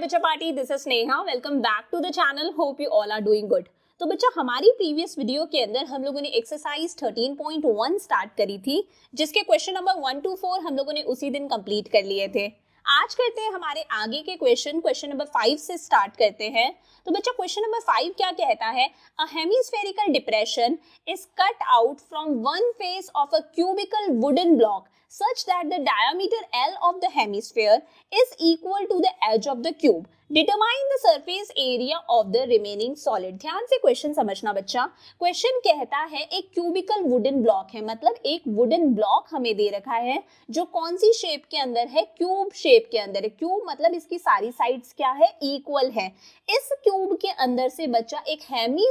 बच्चा party this is Neha welcome back to the channel hope you all are doing good तो बच्चा हमारी previous video के अंदर हम लोगों ने एक्सरसाइज 13.1 स्टार्ट करी थी जिसके question number one two four हम लोगों ने उसी दिन कंप्लीट कर लिए थे आज करते हैं हमारे आगे के क्वेश्चन क्वेश्चन नंबर फाइव से स्टार्ट करते हैं तो बच्चा क्वेश्चन नंबर फाइव क्या कहता है a hemispherical depression is cut out from one face of a cubical wooden block such that the diameter L of the hemisphere is equal to the edge of the cube. Determine the surface area of the remaining solid ध्यान से question समझना बच्चा question कहता है एक cubicle wooden block है मतलब एक वुडन ब्लॉक हमें दे रखा है जो कौन सी शेप के अंदर है क्यूब शेप के अंदर है क्यूब मतलब इसकी सारी साइड्स क्या है इक्वल है इस क्यूब के अंदर से बच्चा एक हेमी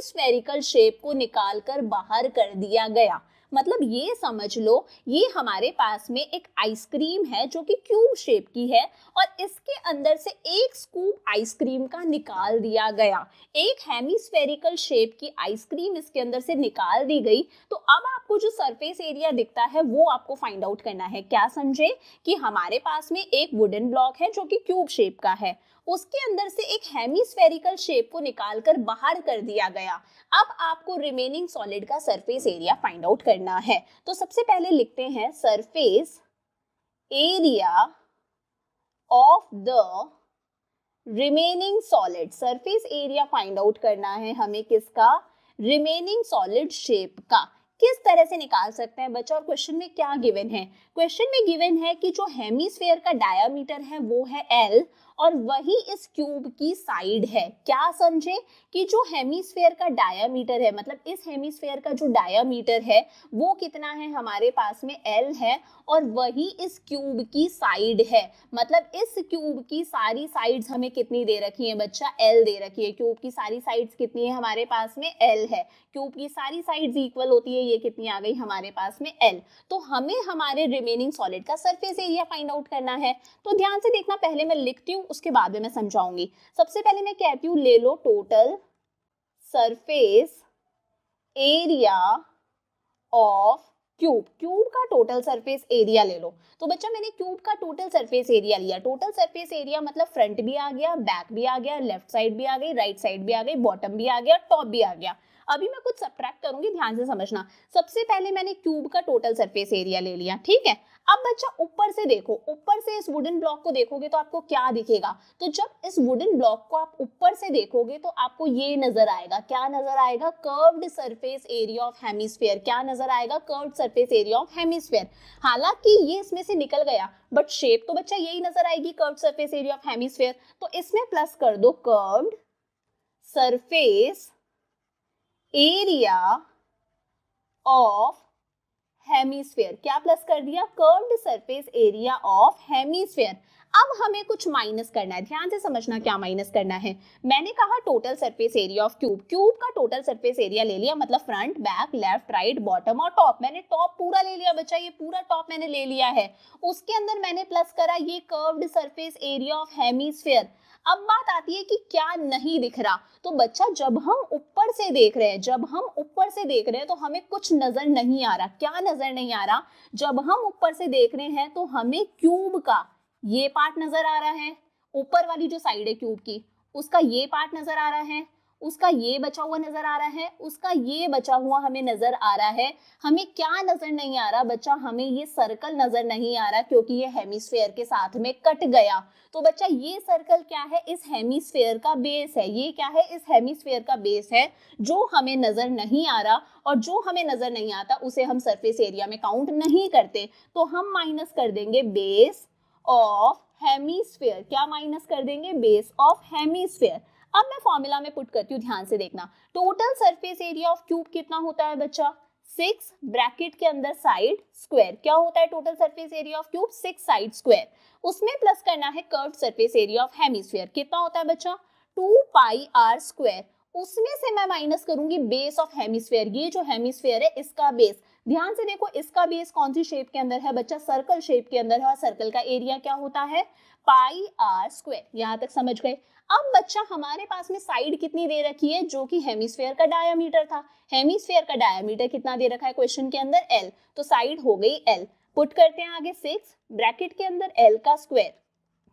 शेप को निकाल कर बाहर कर दिया गया मतलब ये समझ लो ये हमारे पास में एक आइसक्रीम है जो कि क्यूब शेप की है और इसके अंदर से एक स्कूप आइसक्रीम का निकाल दिया गया एक हेमिस्फेरिकल शेप की आइसक्रीम इसके अंदर से निकाल दी गई तो अब आपको जो सरफेस एरिया दिखता है वो आपको फाइंड आउट करना है क्या समझे कि हमारे पास में एक वुडन ब्लॉक है जो कि क्यूब शेप का है उसके अंदर से एक हेमिस्फेरिकल शेप को निकालकर बाहर कर दिया गया अब आपको रिमेनिंग सॉलिड का सरफेस एरिया फाइंड आउट करना है तो सबसे पहले लिखते हैं surface area of the remaining solid surface area find out करना है हमें किसका रिमेनिंग सॉलिड शेप का किस तरह से निकाल सकते हैं बच्चों और क्वेश्चन में क्या गिवन है क्वेश्चन में गिवन है कि जो हेमीस्फेयर का डायामीटर है वो है एल और वही इस क्यूब की साइड है क्या समझे कि जो हेमीस्फेयर का डायामीटर है मतलब इस हेमीस्फेयर का जो डायामीटर है वो कितना है हमारे पास में एल है और वही इस क्यूब की साइड है मतलब इस क्यूब की सारी साइड्स हमें कितनी दे रखी है बच्चा एल दे रखी है क्यूब की सारी साइड्स कितनी है हमारे पास में एल है क्यूब की सारी साइड्स इक्वल होती है ये कितनी आ गई हमारे पास में एल तो हमें हमारे रिमेनिंग सॉलिड का सरफेस एरिया फाइंड आउट करना है तो ध्यान से देखना पहले मैं लिखती हूँ उसके बाद में मैं समझाऊंगी सबसे पहले मैं कहती हूँ ले लो total surface area of cube cube का टोटल सरफेस एरिया ले लो तो बच्चा मैंने क्यूब का टोटल सरफेस एरिया लिया टोटल सरफेस एरिया मतलब फ्रंट भी आ गया बैक भी आ गया लेफ्ट साइड भी आ गई राइट साइड भी आ गई बॉटम भी आ गया टॉप भी आ गया अभी मैं कुछ सब्ट्रैक्ट करूंगी ध्यान से समझना सबसे पहले मैंने क्यूब का टोटल सरफेस एरिया ले लिया ठीक है अब बच्चा ऊपर से देखो ऊपर से इस वुडन ब्लॉक को देखोगे तो आपको क्या दिखेगा तो जब इस वुडन ब्लॉक को आप ऊपर से देखोगे तो आपको ये नजर आएगा क्या नजर आएगा curved surface area of hemisphere क्या नजर आएगा curved surface area of hemisphere हालांकि ये इसमें से निकल गया बट शेप तो बच्चा यही नजर आएगी curved surface area of hemisphere तो इसमें प्लस कर दो curved surface area of hemisphere क्या प्लस कर दिया curved surface area of hemisphere अब हमें कुछ माइनस करना है ध्यान से समझना क्या माइनस करना है मैंने कहा total surface area of cube cube का टोटल सरफेस एरिया ले लिया मतलब front back left right bottom और टॉप मैंने टॉप पूरा ले लिया बच्चा ये पूरा टॉप मैंने ले लिया है उसके अंदर मैंने प्लस करा ये curved surface area of hemisphere अब बात आती है कि क्या नहीं दिख रहा तो बच्चा जब हम ऊपर से देख रहे हैं जब हम ऊपर से देख रहे हैं तो हमें कुछ नजर नहीं आ रहा क्या नजर नहीं आ रहा जब हम ऊपर से देख रहे हैं तो हमें क्यूब का ये पार्ट नजर आ रहा है ऊपर वाली जो साइड है क्यूब की उसका ये पार्ट नजर आ रहा है उसका ये बचा हुआ नजर आ रहा है उसका ये बचा हुआ हमें नजर आ रहा है हमें क्या नजर नहीं आ रहा बच्चा हमें ये सर्कल नजर नहीं आ रहा क्योंकि ये हेमिस्फेयर के साथ में कट गया तो बच्चा ये सर्कल क्या है इस हेमिस्फेयर का बेस है ये क्या है इस हेमिस्फेयर का बेस है जो हमें नजर नहीं आ रहा और जो हमें नजर नहीं आता उसे हम सरफेस एरिया में काउंट नहीं करते तो हम माइनस कर देंगे बेस ऑफ हेमिस्फेयर क्या माइनस कर देंगे बेस ऑफ हेमिस्फेयर अब मैं फॉर्मूला में पुट करती हूँ ध्यान से देखना total surface area of cube कितना होता है बच्चा सिक्स ब्रैकेट के अंदर साइड स्क्वायर क्या होता है total surface area of cube six side square उसमें प्लस करना है curve surface area of hemisphere कितना होता है बच्चा टू पाई आर स्क्वायर उसमें से मैं माइनस करूंगी बेस ऑफ हेमिस्फीयर ये जो हेमिस्फीयर है इसका बेस ध्यान से देखो इसका बेस कौन सी शेप के अंदर है बच्चा सर्कल शेप के अंदर है और सर्कल का एरिया क्या होता है पाई आर स्क्वेयर यहाँ तक समझ गए अब बच्चा हमारे पास में साइड कितनी दे रखी है जो कि हेमिस्फेयर का डायामीटर था हेमिस्फेयर का डायामीटर कितना दे रखा है क्वेश्चन के अंदर एल तो साइड हो गई एल पुट करते हैं आगे सिक्स ब्रैकेट के अंदर एल का square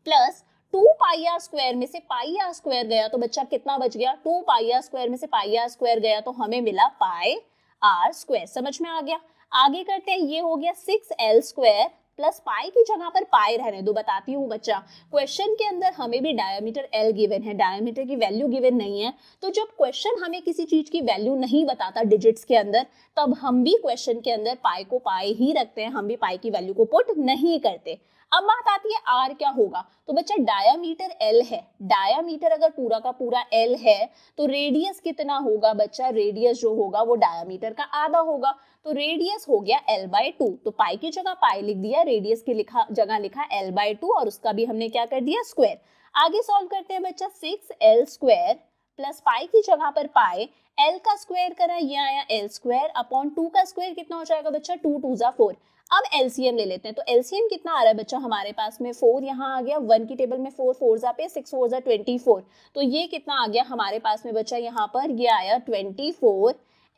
plus two pi R square में से पाई आर स्क्वायर गया तो बच्चा कितना बच गया टू पाई आर स्क्वायर में से पाई आर स्क्वायर गया तो हमें मिला पाई आर स्क्वायर समझ में आ गया आगे करते हैं ये हो गया six L square plus pi की जगह पर पाई रहने दो बताती हूँ बच्चा क्वेश्चन के अंदर हमें भी डायमीटर एल गिवन है डायमीटर की वैल्यू गिवन नहीं है तो जब क्वेश्चन हमें किसी चीज की वैल्यू नहीं बताता डिजिट्स के अंदर तब हम भी क्वेश्चन के अंदर पाई को पाई ही रखते हैं हम भी पाई की वैल्यू को पुट नहीं करते अब बात आती है आर क्या होगा तो बच्चा डायामीटर एल है डायामीटर अगर पूरा का पूरा एल है तो रेडियस कितना होगा बच्चा रेडियस जो होगा वो डायामीटर का आधा होगा तो रेडियस हो गया एल बाय टू तो पाई की जगह पाई लिख दिया रेडियस की लिखा जगह लिखा एल बाय टू और उसका भी हमने क्या कर दिया स्क्वायर आगे सॉल्व करते हैं बच्चा six L square plus pi की जगह पर पाई एल का स्क्वायर करा ये आया एल स्क्वायर अपॉन टू का स्क्वायर कितना हो जाएगा बच्चा टू टू जा फोर अब एलसीएम ले लेते हैं तो एलसीएम कितना आ रहा है बच्चों हमारे पास में फोर यहाँ आ गया वन की टेबल में फोर फोर जा पे सिक्स फोर जा ट्वेंटी फोर तो ये कितना आ गया हमारे पास में बच्चा यहाँ पर ये आया twenty four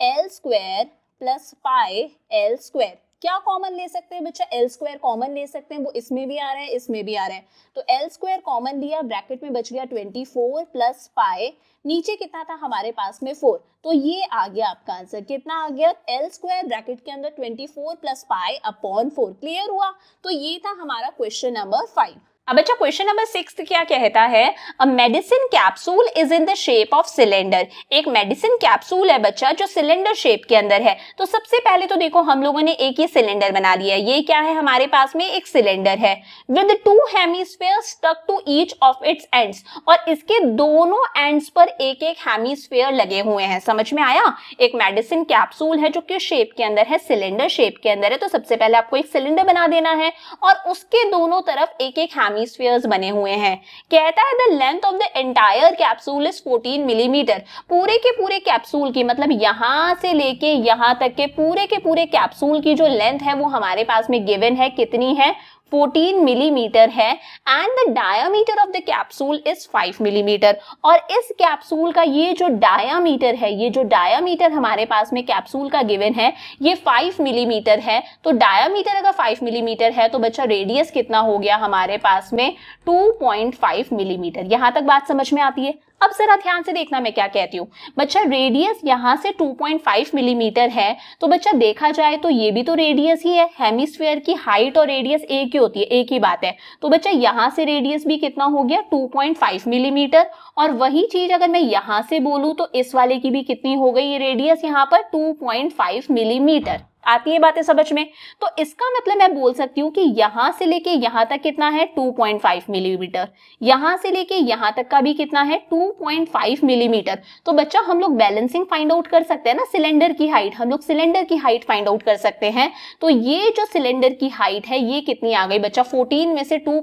L square plus five L square क्या कॉमन ले सकते हैं बच्चा एल स्क्वायर कॉमन ले सकते हैं वो इसमें भी आ रहा है इसमें भी आ रहा है तो एल स्क्वायर कॉमन लिया ब्रैकेट में बच गया ट्वेंटी फोर प्लस पाए नीचे कितना था हमारे पास में फोर तो ये आ गया आपका आंसर कितना आ गया एल स्क्वायर ब्रैकेट के अंदर twenty four plus pi upon four clear हुआ तो ये था हमारा क्वेश्चन नंबर फाइव अब बच्चा क्वेश्चन नंबर सिक्स क्या कहता है a medicine capsule is in the shape of cylinder एक मेडिसिन कैप्सूल है बच्चा जो सिलेंडर शेप के अंदर है तो सबसे पहले तो देखो हम लोगों ने एक ही सिलेंडर बना लिया ये क्या है हमारे पास में एक सिलेंडर है with two hemisphere stuck to each of its ends और इसके दोनों एंड्स पर एक एक हेमीस्फेयर लगे हुए हैं समझ में आया एक मेडिसिन कैप्सूल है जो किस शेप के अंदर है सिलेंडर शेप के अंदर है तो सबसे पहले आपको एक सिलेंडर बना देना है और उसके दोनों तरफ एक एक हेमी मामीस्फियर्स बने हुए हैं कहता है the length of the entire capsule is 14 millimetre पूरे के पूरे कैप्सूल की मतलब यहाँ से लेके यहाँ तक के पूरे के पूरे कैप्सूल की जो लेंथ है वो हमारे पास में गिवन है कितनी है 14 मिलीमीटर है and the diameter of the capsule is 5 millimetre और इस कैप्सूल का ये जो डायामीटर है ये जो डायामीटर हमारे पास में कैप्सूल का गिवन है ये 5 मिलीमीटर है तो डायामीटर अगर 5 मिलीमीटर है तो बच्चा रेडियस कितना हो गया हमारे पास में 2.5 मिलीमीटर यहां तक बात समझ में आती है अब जरा ध्यान से देखना मैं क्या कहती हूँ बच्चा रेडियस यहाँ से 2.5 मिलीमीटर mm है तो बच्चा देखा जाए तो ये भी तो रेडियस ही है हेमिस्फीयर की हाइट और रेडियस एक ही होती है एक ही बात है तो बच्चा यहाँ से रेडियस भी कितना हो गया 2.5 मिलीमीटर mm, और वही चीज अगर मैं यहाँ से बोलूँ तो इस वाले की भी कितनी हो गई ये रेडियस यहाँ पर 2.5 मिलीमीटर mm. आती है बातें समझ में तो इसका मतलब मैं बोल सकती हूँ कि यहां से लेके यहाँ तक कितना है 2.5 मिलीमीटर mm. यहाँ से लेके यहाँ तक का भी कितना है 2.5 मिलीमीटर mm. तो बच्चा हम लोग बैलेंसिंग फाइंड आउट कर सकते हैं ना सिलेंडर की हाइट हम लोग सिलेंडर की हाइट फाइंड आउट कर सकते हैं तो ये जो सिलेंडर की हाइट है ये कितनी आ गई बच्चा फोर्टीन में से टू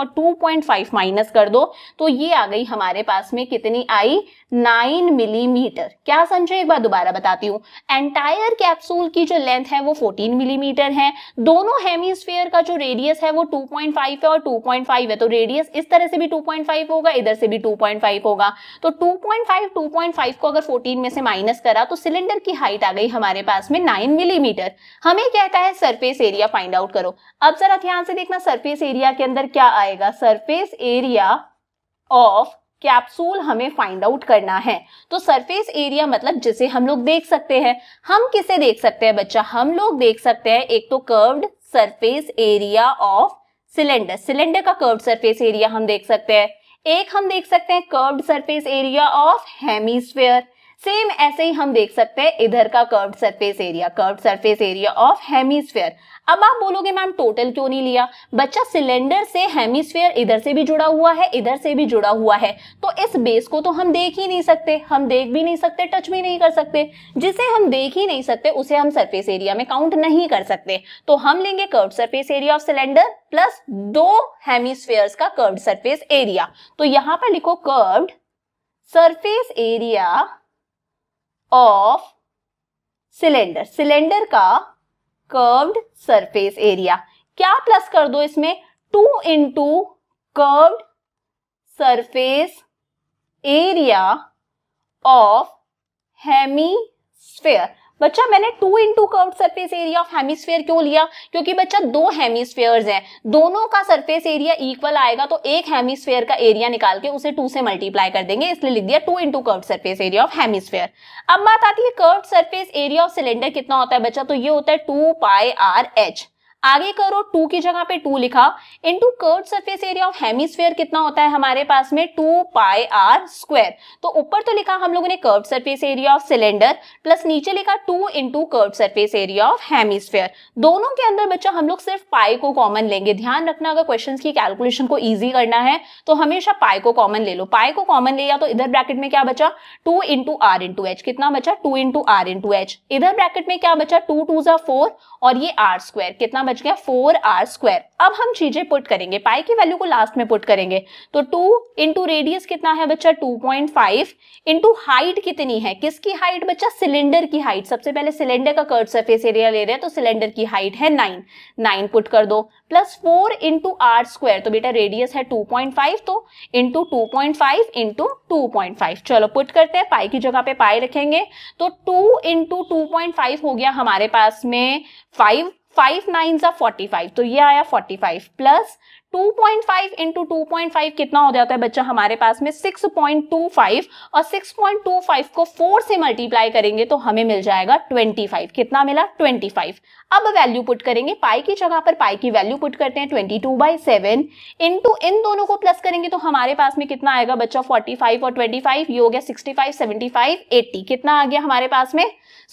और टू माइनस कर दो तो ये आ गई हमारे पास में कितनी आई नाइन मिलीमीटर क्या संजय एक बार दोबारा बताती हूँ एंटायर कैप्सूल की जो लेंथ है वो फोर्टीन मिलीमीटर है दोनों हेमिस्फेयर का जो रेडियस है वो टू पॉइंट फाइव है और टू पॉइंट फाइव है तो रेडियस इस तरह से भी टू पॉइंट फाइव होगा इधर से भी टू पॉइंट फाइव होगा तो two point five two point five को अगर फोर्टीन में से माइनस करा तो सिलेंडर की हाइट आ गई हमारे पास में नाइन मिलीमीटर हमें कहता है सरफेस एरिया फाइंड आउट करो अब जरा ध्यान से देखना सरफेस एरिया के अंदर क्या आएगा सरफेस एरिया ऑफ कैप्सूल हमें फाइंड आउट करना है तो सरफेस एरिया मतलब जिसे हम लोग देख सकते हैं हम किसे देख सकते हैं बच्चा हम लोग देख सकते हैं एक तो curved surface area of cylinder cylinder का कर्व्ड सरफेस एरिया हम देख सकते हैं एक हम देख सकते हैं curved surface area of hemisphere same ऐसे ही हम देख सकते हैं इधर का curved surface area curved surface area of hemisphere अब आप बोलोगे मैम टोटल क्यों नहीं लिया बच्चा सिलेंडर से हेमिस्फेयर इधर से भी जुड़ा हुआ है इधर से भी जुड़ा हुआ है तो इस बेस को तो हम देख ही नहीं सकते हम देख भी नहीं सकते टच भी नहीं कर सकते जिसे हम देख ही नहीं सकते उसे हम सरफेस एरिया में काउंट नहीं कर सकते तो हम लेंगे curve surface area of cylinder plus दो हेमिस्फेयर का कर्व सरफेस एरिया तो यहां पर लिखो curve surface area of cylinder cylinder का कर्व्ड सरफेस एरिया क्या प्लस कर दो इसमें two into curved surface area of hemisphere बच्चा मैंने two into curve surface area of hemisphere क्यों लिया क्योंकि बच्चा दो हेमिसफेयर है दोनों का सरफेस एरिया इक्वल आएगा तो एक हेमिसफेयर का एरिया निकाल के उसे टू से मल्टीप्लाई कर देंगे इसलिए लिख दिया two into curve surface area of hemisphere अब बात आती है curve surface area of cylinder कितना होता है बच्चा तो ये होता है टू पाई आर एच आगे करो टू की जगह पे टू लिखा into curve surface area of hemisphere कितना होता है हमारे पास में टू पाई आर स्क्वायर तो ऊपर तो लिखा हम लोगों ने curve surface area of cylinder plus नीचे लिखा two into curve surface area of hemisphere दोनों के अंदर बच्चा हम लोग सिर्फ पाई को कॉमन लेंगे ध्यान रखना अगर क्वेश्चन की कैलकुलेशन को ईजी करना है तो हमेशा पाई को कॉमन ले लो पाई को कॉमन लिया तो इधर ब्रैकेट में क्या बचा two into R into H कितना बचा two into R into H इधर ब्रैकेट में क्या बचा टू टू जो फोर और ये आर स्क्वायर कितना बच गया फोर आर स्क्वायर अब हम चीजें पुट करेंगे पाई की वैल्यू को लास्ट में पुट करेंगे तो टू इंटू रेडियस कितना है बच्चा two point five into height कितनी है किसकी हाइट बच्चा सिलेंडर की हाइट सबसे पहले सिलेंडर का कर्ड सरफेस एरिया ले रहे हैं तो सिलेंडर की हाइट है नाइन नाइन पुट कर दो plus four into R square तो बेटा रेडियस है टू पॉइंट फाइव तो into two point five into two point five चलो पुट करते हैं पाई की जगह पे पाई रखेंगे तो two into two point five हो गया हमारे पास में फाइव फाइव नाइन सा फोर्टी फाइव तो ये आया forty five plus two point five into two point five कितना हो जाता है बच्चा हमारे पास में सिक्स पॉइंट टू फाइव और सिक्स पॉइंट टू फाइव को फोर से मल्टीप्लाई करेंगे तो हमें मिल जाएगा ट्वेंटी फाइव कितना मिला ट्वेंटी फाइव अब वैल्यू पुट करेंगे पाई की जगह पर पाई की वैल्यू पुट करते हैं twenty two by seven into इन दोनों को प्लस करेंगे तो हमारे पास में कितना आएगा बच्चा फोर्टी फाइव और ट्वेंटी फाइव ये हो गया sixty five seventy five eighty कितना आ गया हमारे पास में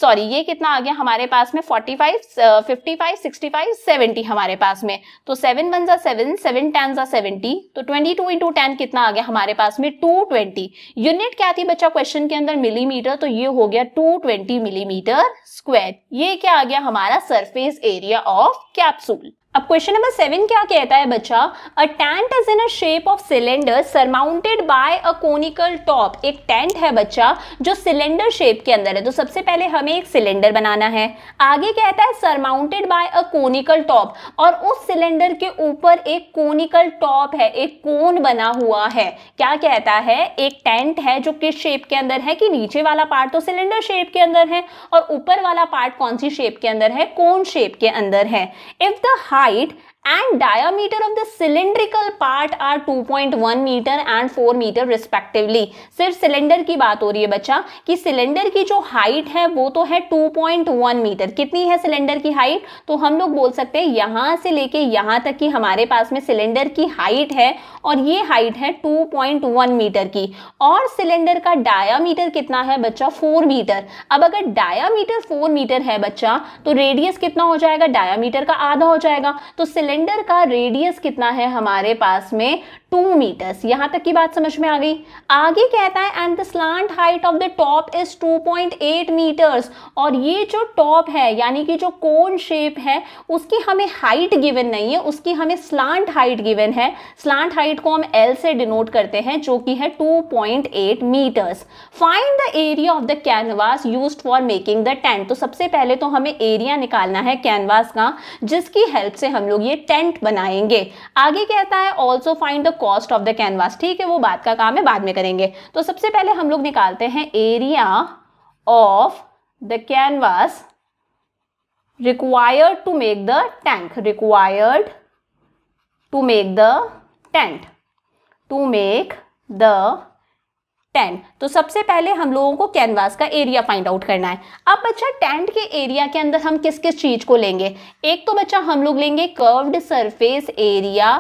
सॉरी ये कितना आ गया हमारे पास में forty five fifty five sixty five seventy हमारे पास में तो सेवन वन जा सेवन सेवन टेन जा सेवेंटी तो ट्वेंटी टू इंटू टेन कितना आ गया हमारे पास में टू ट्वेंटी यूनिट क्या थी बच्चा क्वेश्चन के अंदर मिलीमीटर तो ये हो गया टू ट्वेंटी मिलीमीटर स्क्वायर ये क्या आ गया हमारा surf surface area of capsule. अब क्वेश्चन नंबर सेवन क्या कहता है बच्चा a tent is in a shape of cylinder surmounted by a conical top एक टेंट है बच्चा जो सिलेंडर शेप के अंदर है तो सबसे पहले हमें एक सिलेंडर बनाना है आगे कहता है surmounted by a conical top और उस सिलेंडर के ऊपर एक कोनिकल टॉप है एक कोन बना हुआ है क्या कहता है एक टेंट है जो किस शेप के अंदर है कि नीचे वाला पार्ट तो सिलेंडर शेप के अंदर है और ऊपर वाला पार्ट कौन सी शेप के अंदर है कोन शेप के अंदर है if the heart height and diameter of the cylindrical part are 2.1 meter and 4 meter respectively सिर्फ सिलेंडर की बात हो रही है बच्चा कि सिलेंडर की जो हाइट है वो तो है 2.1 मीटर कितनी है सिलेंडर की हाइट तो हम लोग बोल सकते हैं यहाँ से लेके यहाँ तक कि हमारे पास में सिलेंडर की हाइट है और ये हाइट है 2.1 मीटर की और सिलेंडर का डायामीटर कितना है बच्चा 4 मीटर अब अगर मीटर 4 मीटर है बच्चा तो रेडियस कितना हो जाएगा मीटर का आधा हो जाएगा तो सिलेंडर सिलेंडर का रेडियस कितना है हमारे पास में टू मीटर्स यहाँ तक की बात समझ में आ गई आगे कहता है and the slant height of the top is 2.8 metres और ये जो टॉप है यानी कि जो कोन शेप है उसकी हमें हाइट गिवन नहीं है उसकी हमें स्लांट हाइट गिवन है स्लांट हाइट को हम एल से डिनोट करते हैं जो कि है 2.8 metres find the area of the canvas use for making the tent तो सबसे पहले तो हमें एरिया निकालना है कैनवास का जिसकी हेल्प से हम लोग ये टेंट बनाएंगे आगे कहता है also find the cost of the canvas ठीक है वो बात का काम है बाद में करेंगे तो सबसे पहले हम लोग निकालते हैं area of the canvas required to make the tank required to make the tent to make the tent तो सबसे पहले हम लोगों को कैनवास का एरिया फाइंड आउट करना है अब बच्चा टेंट के एरिया के अंदर हम किस किस चीज़ को लेंगे एक तो बच्चा हम लोग लेंगे curved surface area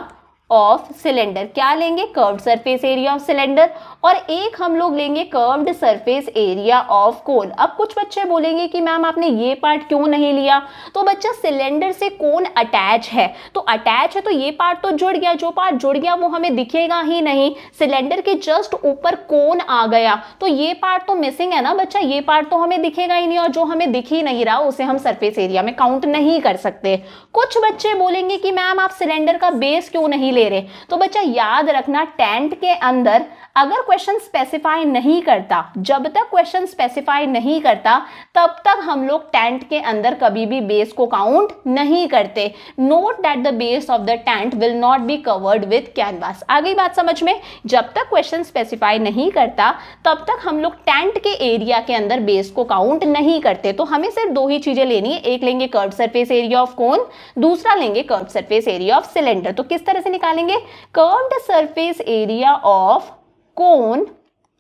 of cylinder क्या लेंगे curved surface area of cylinder और एक हम लोग लेंगे curved surface area of cone अब कुछ बच्चे बोलेंगे कि मैम आपने ये पार्ट क्यों नहीं लिया तो बच्चा सिलेंडर से कोन अटैच है तो अटैच है तो ये पार्ट तो जुड़ गया जो पार्ट जुड़ गया वो हमें दिखेगा ही नहीं सिलेंडर के जस्ट ऊपर कोन आ गया तो ये पार्ट तो मिसिंग है ना बच्चा ये पार्ट तो हमें दिखेगा ही नहीं और जो हमें दिख ही नहीं रहा उसे हम सर्फेस एरिया में काउंट नहीं कर सकते कुछ बच्चे बोलेंगे कि मैम आप सिलेंडर का बेस क्यों नहीं ले रहे तो बच्चा याद रखना टेंट के अंदर अगर क्वेश्चन स्पेसिफाई नहीं करता जब तक क्वेश्चन स्पेसिफाई नहीं करता तब तक हम लोग टेंट के अंदर कभी भी बेस को काउंट नहीं करते note that the base of the tent will not be covered with canvas आगे बात समझ में जब तक क्वेश्चन स्पेसिफाई नहीं करता तब तक हम लोग टेंट के एरिया के अंदर बेस को काउंट नहीं करते तो हमें सिर्फ दो ही चीज़ें लेनी है एक लेंगे curve surface area of cone दूसरा लेंगे curve surface area of cylinder तो किस तरह से निकाल निकालेंगे curved surface area of cone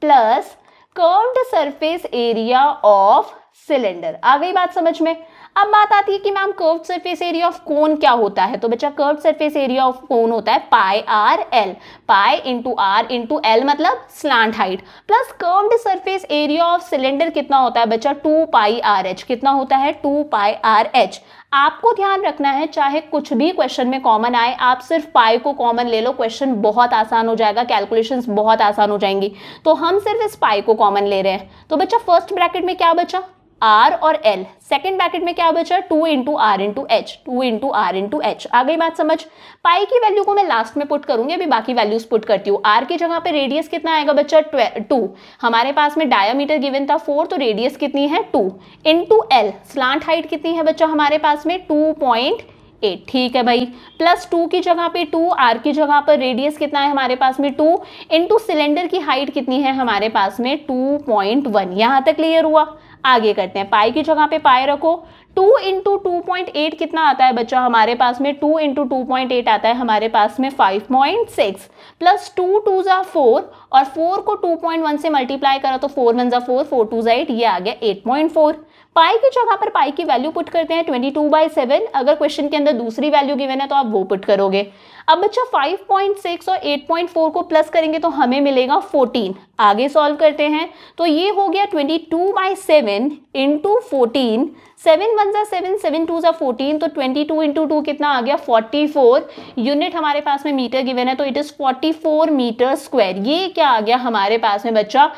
plus curved surface area of cylinder आ गई बात समझ में अब बात आती है कि ma'am curve surface area of cone क्या होता है तो बच्चा curve surface area of cone होता है pi R L pi into R into L मतलब slant height plus curved surface area of cylinder कितना होता है बच्चा टू पाई आर एच कितना होता है टू पाई आर एच आपको ध्यान रखना है चाहे कुछ भी क्वेश्चन में कॉमन आए आप सिर्फ पाई को कॉमन ले लो क्वेश्चन बहुत आसान हो जाएगा कैलकुलेशंस बहुत आसान हो जाएंगी तो हम सिर्फ इस पाई को कॉमन ले रहे हैं तो बच्चा फर्स्ट ब्रैकेट में क्या बचा आर और एल सेकेंड ब्रैकेट में क्या बचा two into R into H two into R into H आ गई बात समझ पाई की वैल्यू को मैं लास्ट में पुट करूंगी अभी बाकी वैल्यूज पुट करती हूँ आर की जगह पे रेडियस कितना आएगा बच्चा टू हमारे पास में डायामीटर गिवन था फोर तो रेडियस कितनी है two into L slant height कितनी है बच्चा हमारे पास में टू पॉइंट एट ठीक है भाई प्लस टू की जगह पे टू आर की जगह पर रेडियस कितना है हमारे पास में टू इंटू सिलेंडर की हाइट कितनी है हमारे पास में टू पॉइंट वन यहाँ तक क्लियर हुआ आगे करते हैं पाई की जगह पे पाए रखो two into two point eight कितना आता है बच्चों हमारे पास में two into two point eight आता है हमारे पास में five point six plus two two ज़ा फोर और फोर को टू पॉइंट वन से मल्टीप्लाई करो तो फोर वन ज़ा फोर फोर टू ज़ा एट ये आ गया एट पॉइंट फोर पाई की जगह पर पाई की वैल्यू पुट करते हैं ट्वेंटी टू बाई सेवन अगर क्वेश्चन के अंदर दूसरी वैल्यू गिवन है तो आप वो पुट करोगे अब बच्चा 5.6 और 8.4 को प्लस करेंगे तो हमें मिलेगा 14 आगे सॉल्व करते हैं तो ये हो गया 22 two by seven into fourteen seven one ज़ा सेवन सेवन टू ज़ा फोर्टीन तो 22 टू इंटू टू कितना आ गया 44 यूनिट हमारे पास में मीटर गिवन है तो इट इज़ 44 मीटर स्क्वायर ये क्या आ गया हमारे पास में बच्चा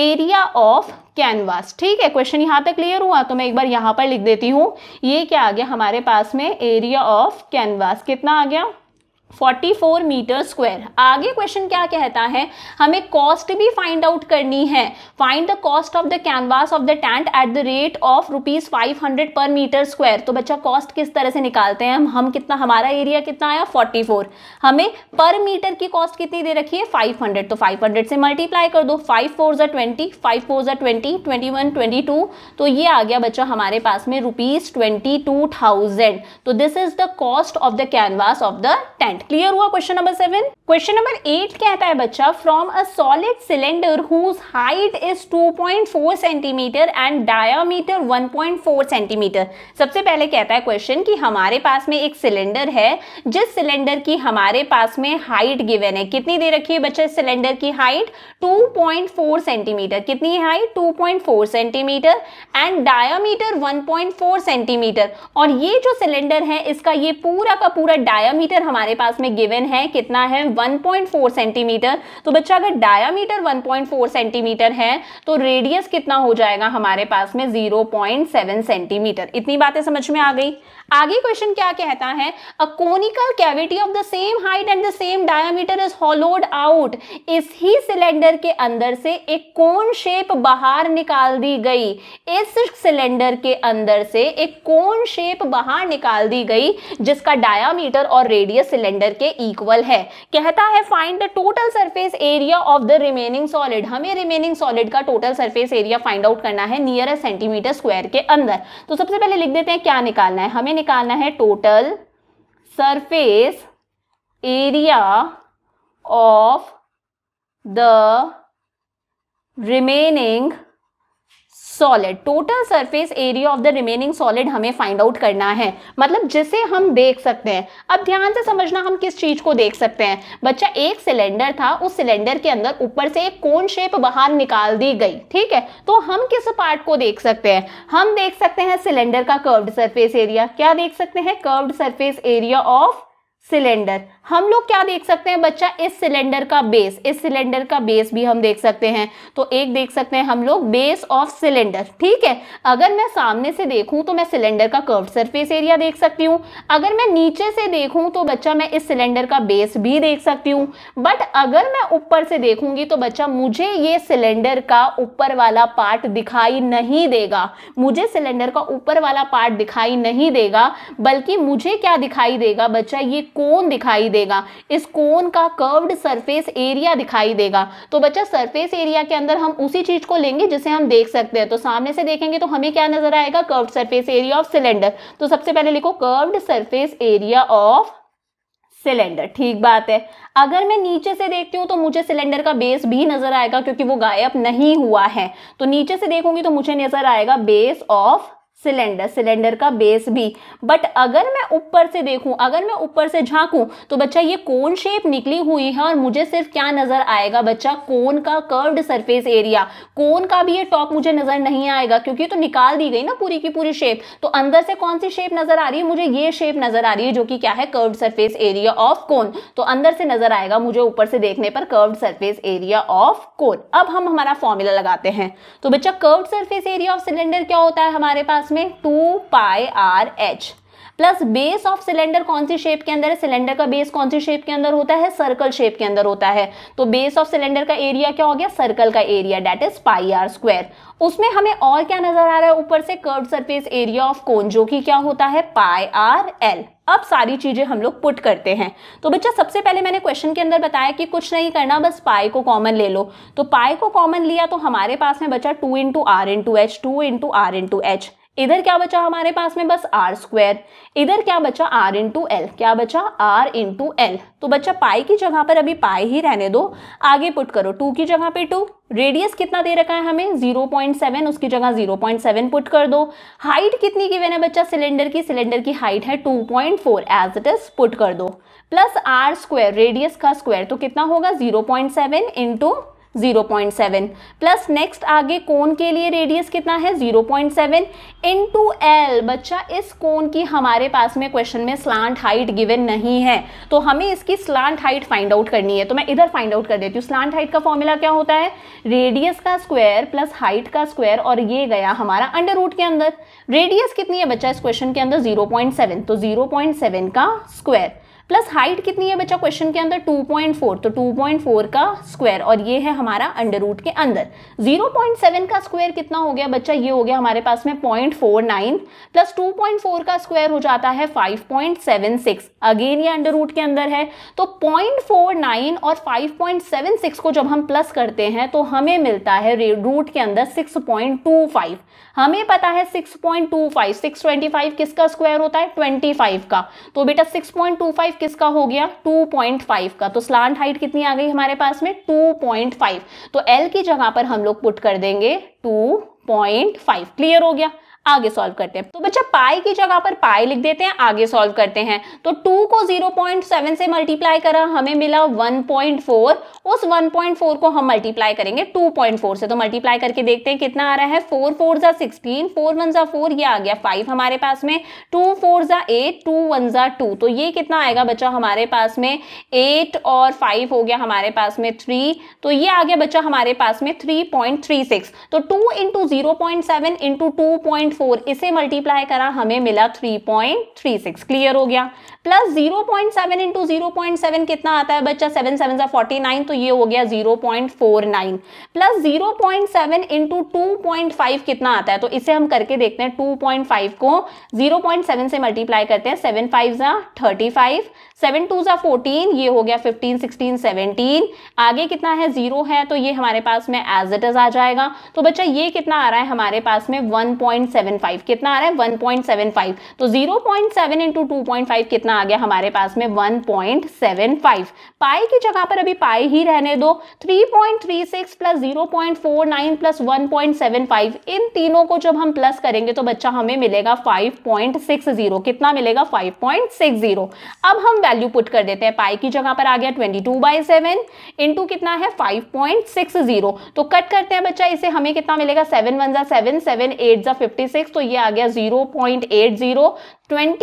एरिया ऑफ कैनवास ठीक है क्वेश्चन यहाँ तक क्लियर हुआ तो मैं एक बार यहाँ पर लिख देती हूँ ये क्या आ गया हमारे पास में एरिया ऑफ कैनवास कितना आ गया 44 मीटर स्क्वायर आगे क्वेश्चन क्या कहता है हमें कॉस्ट भी फाइंड आउट करनी है find the cost of the canvas of the tent at the rate of rupees five hundred per metre square तो बच्चा कॉस्ट किस तरह से निकालते हैं हम, हम कितना हमारा एरिया कितना आया 44 हमें पर मीटर की कॉस्ट कितनी दे रखी है 500 तो 500 से मल्टीप्लाई कर दो फाइव फोर जो ट्वेंटी फाइव फोर जो twenty twenty one twenty two तो ये आ गया बच्चा हमारे पास में रुपीज़ ट्वेंटी टू थाउजेंड तो this is the cost of the canvas of the tent percent clear हुआ question number seven question number eight कहता है बच्चा from a solid cylinder whose height is 2.4 centimetre and diameter 1.4 centimetre सबसे पहले कहता है question कि हमारे पास में एक सिलेंडर है जिस सिलेंडर की हमारे पास में हाइट गिवन है कितनी दे रखी है बच्चा सिलेंडर की हाइट 2.4 सेंटीमीटर कितनी है height 2.4 centimetre and diameter 1.4 centimetre और ये जो सिलेंडर है इसका ये पूरा का पूरा डायामीटर हमारे पास क्लास में गिवन है कितना है 1.4 सेंटीमीटर तो बच्चा अगर डायामीटर 1.4 सेंटीमीटर है तो रेडियस कितना हो जाएगा हमारे पास में 0.7 सेंटीमीटर इतनी बातें समझ में आ गई आगे क्वेश्चन क्या कहता है a conical cavity of the same height and the same diameter is hollowed out इस ही सिलेंडर के अंदर से एक कोन शेप बाहर निकाल दी गई इस सिलेंडर के अंदर से एक कोन शेप बाहर निकाल दी गई जिसका डायामीटर और रेडियस सिलेंडर के इक्वल है कहता है find the total surface area of the remaining solid हमें रिमेनिंग सॉलिड का total surface area find out करना है नियर सेंटीमीटर स्क्वायर के अंदर तो सबसे पहले लिख देते हैं क्या निकालना है हमें निकालना है total surface area of the remaining solid total surface area of the remaining solid हमें फाइंड आउट करना है मतलब जिसे हम देख सकते हैं अब ध्यान से समझना हम किस चीज को देख सकते हैं बच्चा एक सिलेंडर था उस सिलेंडर के अंदर ऊपर से एक कोन शेप बाहर निकाल दी गई ठीक है तो हम किस पार्ट को देख सकते हैं हम देख सकते हैं सिलेंडर का कर्व्ड सरफेस एरिया क्या देख सकते हैं curved surface area of cylinder हम लोग क्या देख सकते हैं बच्चा इस सिलेंडर का बेस इस सिलेंडर का बेस भी हम देख सकते हैं तो एक देख सकते हैं हम लोग बेस ऑफ सिलेंडर ठीक है अगर मैं सामने से देखूं तो मैं सिलेंडर का कर्व सरफेस एरिया देख सकती हूँ अगर मैं नीचे से देखूं तो बच्चा मैं इस सिलेंडर का बेस भी देख सकती हूँ बट अगर मैं ऊपर से देखूंगी तो बच्चा मुझे ये सिलेंडर का ऊपर वाला पार्ट दिखाई नहीं देगा मुझे सिलेंडर का ऊपर वाला पार्ट दिखाई नहीं देगा बल्कि मुझे क्या दिखाई देगा बच्चा ये कोन दिखाई देगा इस कोन का कर्व्ड सरफेस एरिया दिखाई देगा तो बच्चा सरफेस एरिया के अंदर हम उसी चीज को लेंगे जिसे हम देख सकते हैं तो सामने से देखेंगे तो हमें क्या नजर आएगा curved surface area of cylinder तो सबसे पहले लिखो curved surface area of cylinder ठीक बात है अगर मैं नीचे से देखती हूँ तो मुझे सिलेंडर का बेस भी नजर आएगा क्योंकि वो गायब नहीं हुआ है तो नीचे से देखूंगी तो मुझे नजर आएगा बेस ऑफ सिलेंडर सिलेंडर का बेस भी बट अगर मैं ऊपर से देखूं अगर मैं ऊपर से झांकूं तो बच्चा ये कोन शेप निकली हुई है और मुझे सिर्फ क्या नज़र आएगा बच्चा कोन का कर्व्ड सरफेस एरिया कोन का भी ये टॉप मुझे नज़र नहीं आएगा क्योंकि तो निकाल दी गई ना पूरी की पूरी शेप तो अंदर से कौन सी शेप नज़र आ रही है मुझे ये शेप नज़र आ रही है जो कि क्या है curve surface area of cone तो अंदर से नज़र आएगा मुझे ऊपर से देखने पर curve surface area of cone अब हम हमारा फॉर्मूला लगाते हैं तो बच्चा curve surface area of cylinder क्या होता है हमारे पास पास में two pi R H plus base of cylinder कौन सी शेप के अंदर है सिलेंडर का बेस कौन सी शेप के अंदर होता है सर्कल शेप के अंदर होता है तो बेस ऑफ सिलेंडर का एरिया क्या हो गया सर्कल का area that is pi R square उसमें हमें और क्या नजर आ रहा है ऊपर से curve surface area of cone जो कि क्या होता है पाई आर एल अब सारी चीजें हम लोग पुट करते हैं तो बच्चा सबसे पहले मैंने क्वेश्चन के अंदर बताया कि कुछ नहीं करना बस पाई को कॉमन ले लो तो पाई को कॉमन लिया तो हमारे पास में बचा two into R into H two into R into H इधर क्या बचा हमारे पास में बस आर स्क्वायर इधर क्या बचा आर इंटू एल क्या बचा आर इंटू एल तो बच्चा पाई की जगह पर अभी पाई ही रहने दो आगे पुट करो टू की जगह पे टू रेडियस कितना दे रखा है हमें 0.7 उसकी जगह 0.7 पुट कर दो हाइट कितनी गिवन है बच्चा सिलेंडर की सिलेंडर की हाइट है 2.4 एज इट इज पुट कर दो प्लस आर स्क्वायर रेडियस का स्क्वायर तो कितना होगा zero point seven into 0.7 plus next आगे कोन के लिए रेडियस कितना है 0.7 सेवन इन टू एल बच्चा इस कोन की हमारे पास में क्वेश्चन में स्लांट हाइट गिवन नहीं है तो हमें इसकी स्लांट हाइट फाइंड आउट करनी है तो मैं इधर फाइंड आउट कर देती हूँ स्लांट हाइट का फॉर्मूला क्या होता है रेडियस का स्क्वायर प्लस हाइट का स्क्वायर और ये गया हमारा अंडर रूट के अंदर रेडियस कितनी है बच्चा इस क्वेश्चन के अंदर जीरो तो जीरो का स्क्वायर प्लस हाइट कितनी है बच्चा क्वेश्चन के अंदर 2.4 तो 2.4 का स्क्वायर और ये है हमारा अंडर रूट के अंदर 0.7 का स्क्वायर कितना हो गया बच्चा ये हो गया हमारे पास में 0.49 प्लस 2.4 का स्क्वायर हो जाता है 5.76 अगेन ये अंडर रूट के अंदर है तो 0.49 और 5.76 को जब हम प्लस करते हैं तो हमें मिलता है रूट के अंदर 6.25 हमें पता है 6.25 625 किसका स्क्वायर होता है 25 का तो बेटा 6.25 किसका हो गया 2.5 का तो स्लांट हाइट कितनी आ गई हमारे पास में 2.5 तो एल की जगह पर हम लोग पुट कर देंगे 2.5 क्लियर हो गया आगे सॉल्व करते हैं तो बच्चा पाई की जगह पर पाई लिख देते हैं आगे सॉल्व करते हैं तो टू को जीरो पॉइंट सेवन से मल्टीप्लाई करा हमें मिला वन पॉइंट फोर उस वन पॉइंट फोर को हम मल्टीप्लाई करेंगे टू पॉइंट फोर से तो मल्टीप्लाई करके देखते हैं कितना आ रहा है फोर फोर जा सिक्सटीन फोर वन जा फोर ये आ गया फाइव हमारे पास में टू फोर जा एट टू वन जा टू तो ये कितना आएगा बच्चा हमारे पास में एट और फाइव हो गया हमारे पास में थ्री तो ये आ गया बच्चा हमारे पास में थ्री पॉइंट थ्री सिक्स तो two into zero point seven into two point four इसे मल्टीप्लाई करा हमें मिला three point three six clear हो गया plus zero point seven into zero point seven कितना आता है बच्चा सेवन सेवन सा फोर्टी नाइन तो ये हो गया zero point four nine plus zero point seven into two point five कितना आता है तो इसे हम करके देखते हैं टू पॉइंट फाइव को जीरो पॉइंट सेवन से मल्टीप्लाई करते हैं सेवन फाइव सा थर्टी फाइव सेवन टू ज़ा फोर्टीन ये हो गया फिफ्टीन सिक्सटीन सेवनटीन आगे कितना है जीरो है तो ये हमारे पास में एज इट इज़ आ जाएगा तो बच्चा ये कितना आ रहा है हमारे पास में वन पॉइंट सेवन फाइव कितना आ रहा है वन पॉइंट सेवन फाइव तो zero point seven into two point five कितना आ गया हमारे पास में one point seven five pi की जगह पर अभी पाई ही रहने दो three point three six plus zero point four nine plus one point seven five इन तीनों को जब हम प्लस करेंगे तो बच्चा हमें मिलेगा फाइव पॉइंट सिक्स जीरो कितना मिलेगा फाइव पॉइंट सिक्स जीरो अब हम वैल्यू पुट कर देते हैं पाई की जगह पर आ गया twenty two by seven into कितना है फाइव पॉइंट सिक्स जीरो तो कट करते हैं बच्चा इसे हमें कितना मिलेगा सेवन वन ज़ा सेवन सेवन एट ज़ा फिफ्टी सिक्स तो ये आ गया जीरो पॉइंट एट जीरो 22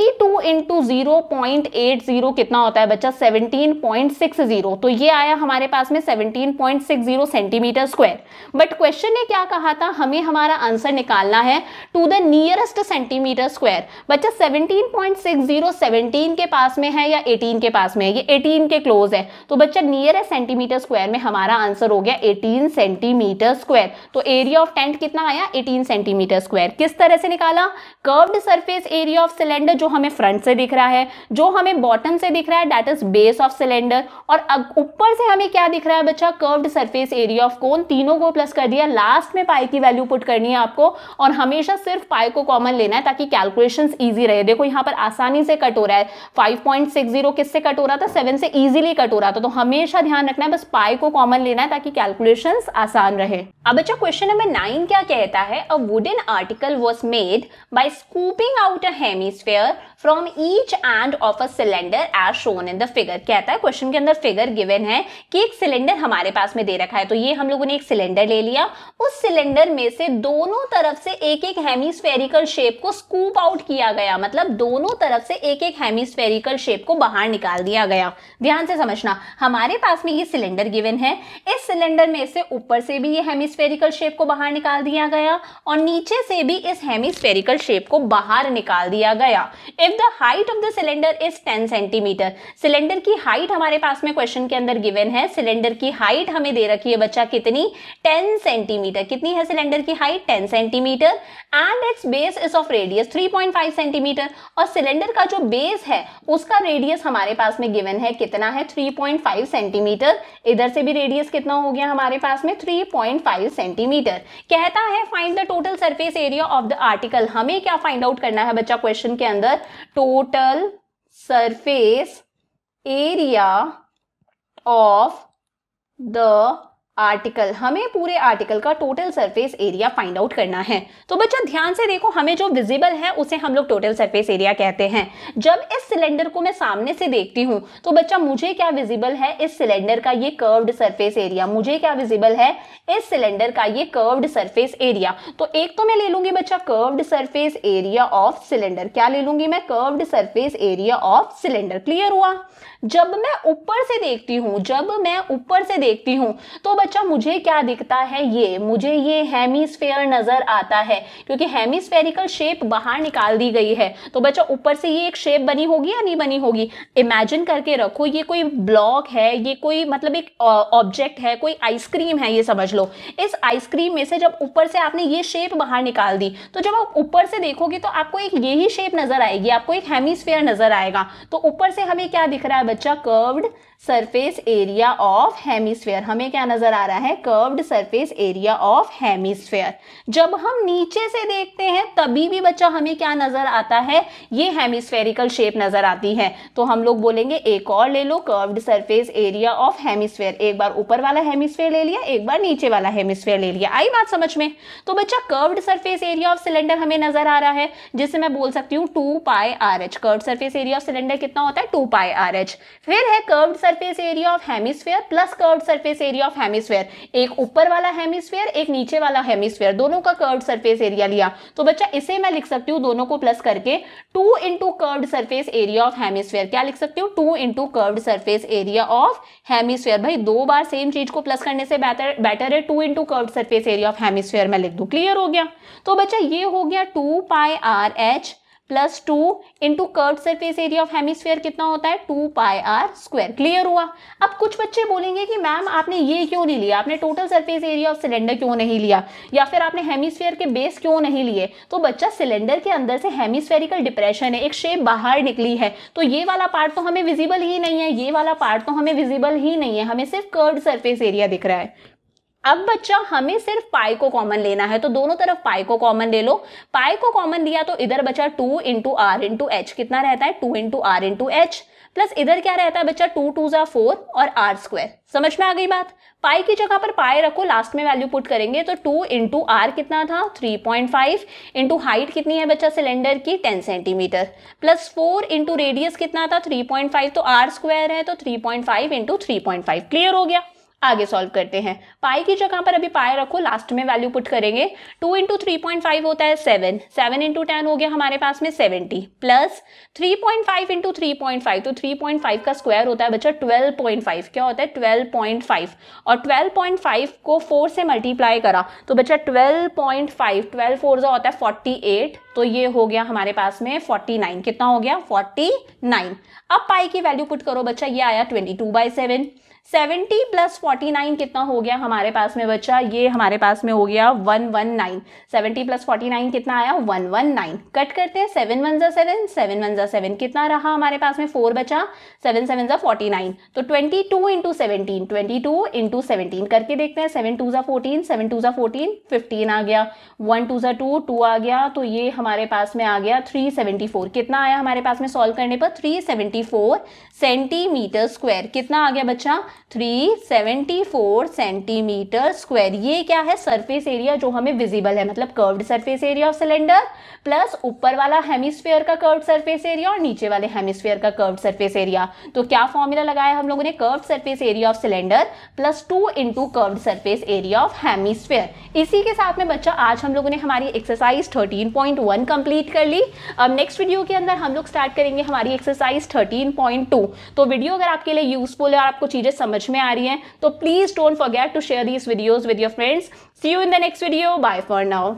कितना होता है बच्चा 17.60 तो ये आया हमारे पास में 17.60 सेंटीमीटर स्क्वायर बट क्वेश्चन ने क्या कहा था हमें हमारा आंसर निकालना है to the nearest centimetre square बच्चा 17.60 17 के पास में है या 18 के पास में है ये 18 के क्लोज है तो बच्चा नियरेस्ट सेंटीमीटर स्क्वायर में हमारा आंसर हो गया 18 सेंटीमीटर स्क्वायर तो एरिया ऑफ टेंट कितना आया 18 सेंटीमीटर स्क्वायर किस तरह से निकाला curved surface area of cylinder cylinder जो हमें फ्रंट से दिख रहा है जो हमें बॉटम से दिख रहा है that is base of cylinder और ऊपर से हमें क्या दिख रहा है बच्चा curved surface area of cone तीनों को प्लस कर दिया लास्ट में पाई की वैल्यू पुट करनी है आपको और हमेशा सिर्फ पाई को कॉमन लेना है ताकि कैलकुलेशन ईजी रहे देखो यहाँ पर आसानी से कट हो रहा है फाइव पॉइंट सिक्स जीरो किससे कट हो रहा था सेवन से ईजिली कट हो रहा था तो हमेशा ध्यान रखना है बस पाई को कॉमन लेना है ताकि कैलकुलेशन आसान रहे अब बच्चा क्वेश्चन नंबर नाइन क्या कहता है a wooden article was made by scooping out a hemi sphere from each end of a cylinder as shown in the figure कहता है क्वेश्चन के अंदर फिगर गिवन है कि एक सिलेंडर हमारे पास में दे रखा है तो ये हम लोगों ने एक सिलेंडर ले लिया उस सिलेंडर में से दोनों तरफ से एक एक हेमिस्फेरिकल शेप को स्कूप आउट किया गया मतलब दोनों तरफ से एक एक हेमिस्फेरिकल शेप को बाहर निकाल दिया गया ध्यान से समझना हमारे पास में ये सिलेंडर गिवन है इस सिलेंडर में से ऊपर से भी ये हेमिस्फेरिकल शेप को बाहर निकाल दिया गया और नीचे से भी इस हेमिस्फेरिकल शेप को बाहर निकाल दिया गया गया if the height of the cylinder is 10 centimetre cylinder की हाइट हमारे पास में क्वेश्चन के अंदर गिवन है सिलेंडर की हाइट हमें दे रखी है बच्चा कितनी 10 सेंटीमीटर कितनी है सिलेंडर की height 10 centimetre and its base is of radius 3.5 centimetre और सिलेंडर का जो बेस है उसका रेडियस हमारे पास में गिवन है कितना है 3.5 सेंटीमीटर इधर से भी रेडियस कितना हो गया हमारे पास में 3.5 सेंटीमीटर कहता है find the total surface area of the article हमें क्या फाइंड आउट करना है बच्चा क्वेश्चन के के अंदर total surface area of the article हमें पूरे आर्टिकल का total surface area find out करना है तो बच्चा ध्यान से देखो हमें जो विजिबल है उसे हम लोग टोटल सरफेस एरिया कहते हैं जब इस सिलेंडर को मैं सामने से देखती हूँ तो बच्चा मुझे क्या विजिबल है इस सिलेंडर का ये कर्व्ड सरफेस एरिया मुझे क्या विजिबल है इस सिलेंडर का ये कर्व्ड सरफेस एरिया तो एक तो मैं ले लूंगी बच्चा curved surface area of cylinder क्या ले लूंगी मैं curved surface area of cylinder clear हुआ जब मैं ऊपर से देखती हूँ जब मैं ऊपर से देखती हूँ तो बच्चा मुझे क्या दिखता है ये मुझे ये हेमिस्फेयर नज़र आता है क्योंकि हेमिस्फेरिकल शेप बाहर निकाल दी गई है तो बच्चा ऊपर से ये एक शेप बनी होगी या नहीं बनी होगी इमेजिन करके रखो ये कोई ब्लॉक है ये कोई मतलब एक ऑब्जेक्ट है कोई आइसक्रीम है ये समझ लो इस आइसक्रीम में से जब ऊपर से आपने ये शेप बाहर निकाल दी तो जब आप ऊपर से देखोगे तो आपको एक यही शेप नज़र आएगी आपको एक हेमिस्फेयर नज़र आएगा तो ऊपर से हमें क्या दिख रहा है त्वचा curved surface area of hemisphere हमें क्या नज़र आ रहा है curved surface area of hemisphere जब हम नीचे से देखते हैं तभी भी बच्चा हमें क्या नज़र आता है ये हेमिस्फेरिकल शेप नज़र आती है तो हम लोग बोलेंगे एक और ले लो curved surface area of hemisphere एक बार ऊपर वाला हेमिस्फेयर ले लिया एक बार नीचे वाला हेमिस्फेयर ले लिया आई बात समझ में तो बच्चा curved surface area of cylinder हमें नज़र आ रहा है जिसे मैं बोल सकती हूँ two pi R H curve surface area of cylinder कितना होता है टू पाई आर एच फिर है curved surface area of hemisphere plus curve surface area of hemisphere एक ऊपर वाला हेमिस्फेयर एक नीचे वाला हेमिस्फेयर दोनों का कर्व सरफेस एरिया लिया तो बच्चा इसे मैं लिख सकती हूँ दोनों को प्लस करके two into curve surface area of hemisphere क्या लिख सकती हूँ two into curve surface area of hemisphere भाई दो बार सेम चीज को प्लस करने से बेटर बेटर है two into curve surface area of hemisphere मैं लिख दू क्लियर हो गया तो बच्चा ये हो गया two pi R H plus two into curved surface area of hemisphere कितना होता है two pi R square clear हुआ अब कुछ बच्चे बोलेंगे कि मैम आपने ये क्यों नहीं लिया आपने total surface area of cylinder क्यों नहीं लिया या फिर आपने हेमिसफेयर के बेस क्यों नहीं लिए तो बच्चा सिलेंडर के अंदर से हेमिस्फेरिकल डिप्रेशन है एक शेप बाहर निकली है तो ये वाला पार्ट तो हमें विजिबल ही नहीं है ये वाला पार्ट तो हमें विजिबल ही नहीं है हमें सिर्फ कर्ड सर्फेस एरिया दिख रहा है अब बच्चा हमें सिर्फ पाई को कॉमन लेना है तो दोनों तरफ पाई को कॉमन ले लो पाई को कॉमन लिया तो इधर बचा two into R into H कितना रहता है two into R into H plus इधर क्या रहता है बच्चा टू टू जा फोर और आर स्क्वायर समझ में आ गई बात पाई की जगह पर पाई रखो लास्ट में वैल्यू पुट करेंगे तो टू इंटू आर कितना था three point five into height कितनी है बच्चा सिलेंडर की ten centimetre plus four into radius कितना था थ्री पॉइंट फाइव तो आर स्क्वायर है तो three point five into three point five clear हो गया आगे सॉल्व करते हैं पाई की जगह पर अभी पाए रखो लास्ट में वैल्यू पुट करेंगे two into three point five होता है सेवन सेवन इंटू टेन हो गया हमारे पास में seventy plus three point five into three point five तो थ्री पॉइंट फाइव का स्क्वायर होता है बच्चा ट्वेल्व पॉइंट फाइव क्या होता है ट्वेल्व पॉइंट फाइव और ट्वेल्व पॉइंट फाइव को फोर से मल्टीप्लाई करा तो बच्चा twelve point five twelve four जो होता है फोर्टी एट तो ये हो गया हमारे पास में फोर्टी नाइन कितना हो गया फोर्टी नाइन अब पाई की वैल्यू पुट करो बच्चा ये आया twenty two by seven seventy plus forty nine कितना हो गया हमारे पास में बच्चा ये हमारे पास में हो गया one one nine seventy plus forty nine कितना आया वन वन नाइन कट करते हैं सेवन वन ज़ा सेवन सेवन वन ज़ा सेवन कितना रहा हमारे पास में फोर बचा सेवन सेवन ज़ा फोर्टी नाइन तो twenty two into seventeen twenty two into seventeen करके देखते हैं सेवन टू ज़ा फोर्टीन सेवन टू ज़ा फोर्टीन फिफ्टीन आ गया वन टू ज़ा टू टू आ गया तो ये हमारे पास में आ गया थ्री सेवेंटी फोर कितना आया हमारे पास में सॉल्व करने पर three seventy four centimetre square कितना आ गया बच्चा 374 सेंटीमीटर स्क्वायर ये क्या है सरफेस एरिया जो हमें विजिबल है मतलब curved surface area of cylinder plus ऊपर वाला हेमिस्फेयर का कर्व सरफेस एरिया और नीचे वाले हेमिस्फेयर का कर्व सरफेस एरिया तो क्या फॉर्मूला लगाया हम लोगों ने curve surface area of cylinder plus two into curve surface area of hemisphere इसी के साथ में बच्चा आज हम लोगों ने हमारी एक्सरसाइज 13.1 कंप्लीट कर ली अब नेक्स्ट वीडियो के अंदर हम लोग स्टार्ट करेंगे हमारी एक्सरसाइज 13.2 तो वीडियो अगर आपके लिए यूजफुल है और आपको चीज़ें समझ में आ रही हैं तो please don't forget to share these videos with your friends see you in the next video bye for now